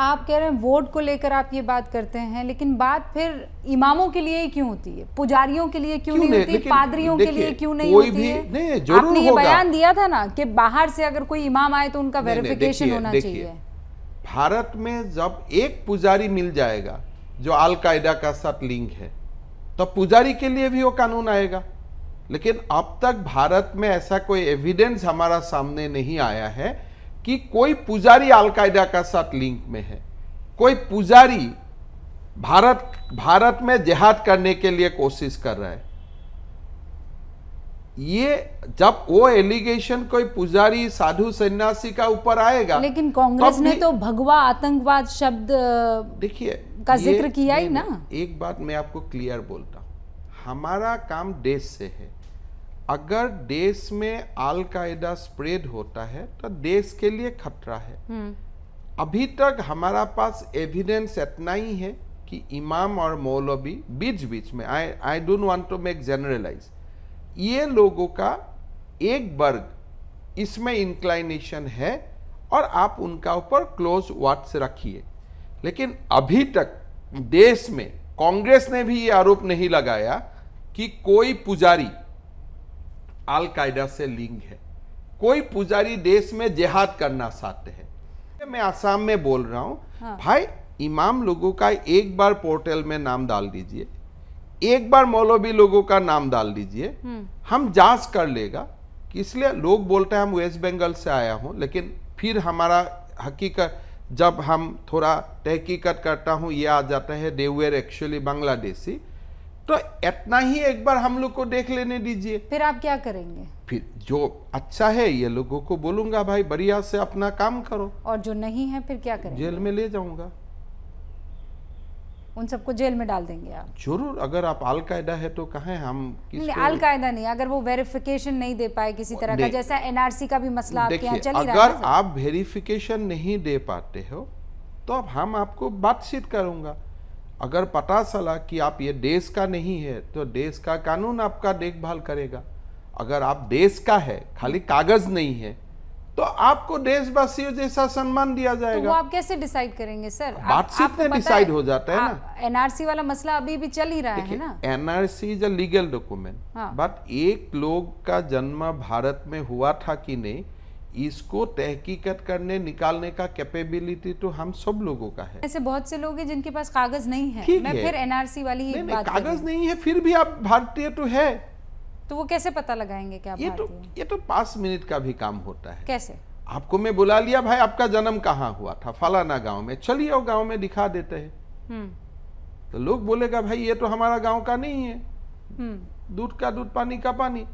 आप कह रहे हैं वोट को लेकर आप ये बात करते हैं लेकिन बात फिर इमामों के लिए क्यों होती है पुजारियों के लिए क्यों, नहीं होती पादरियों के लिए क्यों नहीं होती है आपने ये बयान दिया था ना कि बाहर से अगर कोई इमाम आए तो उनका वेरिफिकेशन होना चाहिए भारत में जब एक पुजारी मिल जाएगा जो अलकायदा का साथ लिंक है तो पुजारी के लिए भी वो कानून आएगा लेकिन अब तक भारत में ऐसा कोई एविडेंस हमारा सामने नहीं आया है कि कोई पुजारी अलकायदा का साथ लिंक में है कोई पुजारी भारत भारत में जिहाद करने के लिए कोशिश कर रहा है ये जब वो एलिगेशन कोई पुजारी साधु सन्यासी का ऊपर आएगा लेकिन कांग्रेस ने तो भगवा आतंकवाद शब्द देखिए का जिक्र किया ही ना एक बात मैं आपको क्लियर बोलता हूं हमारा काम देश से है अगर देश में अलकायदा स्प्रेड होता है तो देश के लिए खतरा है हम्म। अभी तक हमारा पास एविडेंस इतना ही है कि इमाम और मौलवी बीच बीच में I I don't want to make generalize ये लोगों का एक वर्ग इसमें इंक्लाइनेशन है और आप उनका ऊपर क्लोज वाट्स रखिए लेकिन अभी तक देश में कांग्रेस ने भी ये आरोप नहीं लगाया कि कोई पुजारी अलकायदा से लिंक है कोई पुजारी देश में जिहाद करना चाहते हैं मैं आसाम में बोल रहा हूँ हाँ। भाई इमाम लोगों का एक बार पोर्टल में नाम डाल दीजिए एक बार मौलवी लोगों का नाम डाल दीजिए हम्म। हम जांच कर लेगा इसलिए लोग बोलते हैं हम वेस्ट बंगाल से आया हूँ लेकिन फिर हमारा हकीकत जब हम थोड़ा तहकीकत करता हूँ ये आ जाता है देवेर एक्चुअली बांग्लादेशी तो इतना ही एक बार हम लोग को देख लेने दीजिए फिर आप क्या करेंगे फिर जो अच्छा है ये लोगों को बोलूंगा भाई बढ़िया से अपना काम करो और जो नहीं है फिर क्या करेंगे जेल में ले जाऊंगा उन सबको जेल में डाल देंगे आप जरूर अगर आप अलकायदा है तो कहें हम अलकायदा नहीं अगर वो वेरिफिकेशन नहीं दे पाए किसी तरह का जैसा एनआरसी का भी मसला आपके यहाँ चल अगर रहा आप वेरिफिकेशन नहीं दे पाते हो तो अब हम आपको बातचीत करूंगा अगर पता चला कि आप ये देश का नहीं है तो देश का कानून आपका देखभाल करेगा अगर आप देश का है खाली कागज नहीं है तो आपको देशवासियों जैसा सम्मान दिया जाएगा तो वो आप कैसे डिसाइड करेंगे सर बातचीत में डिसाइड हो जाता है ना एनआरसी वाला मसला अभी भी चल ही रहा है ना NRC is a legal document but एक लोग का जन्म भारत में हुआ था कि नहीं इसको तहकीकत करने निकालने का कैपेबिलिटी तो हम सब लोगों का है ऐसे बहुत से लोग हैं जिनके पास कागज नहीं है मैं फिर एनआरसी वाली नहीं, नहीं, बात कागज नहीं है फिर भी आप भारतीय तो है तो वो कैसे पता लगाएंगे क्या ये तो ये तो पांच मिनट का भी काम होता है कैसे आपको मैं बुला लिया भाई आपका जन्म कहाँ हुआ था फलाना गाँव में चलिए वो गाँव में दिखा देते हैं हम्म। तो लोग बोलेगा भाई ये तो हमारा गाँव का नहीं है हम्म। दूध का दूध पानी का पानी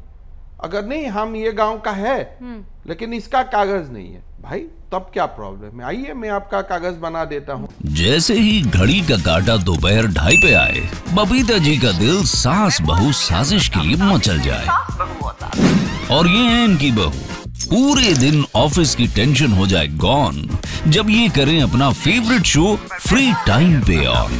अगर नहीं हम ये गांव का है हम्म। लेकिन इसका कागज नहीं है भाई तब क्या प्रॉब्लम है आइए मैं आपका कागज बना देता हूँ जैसे ही घड़ी का काटा दोपहर ढाई पे आए बबीता जी का दिल सास बहु साजिश के लिए मचल जाए और ये है इनकी बहू पूरे दिन ऑफिस की टेंशन हो जाए गॉन जब ये करें अपना फेवरेट शो फ्री टाइम पे ऑन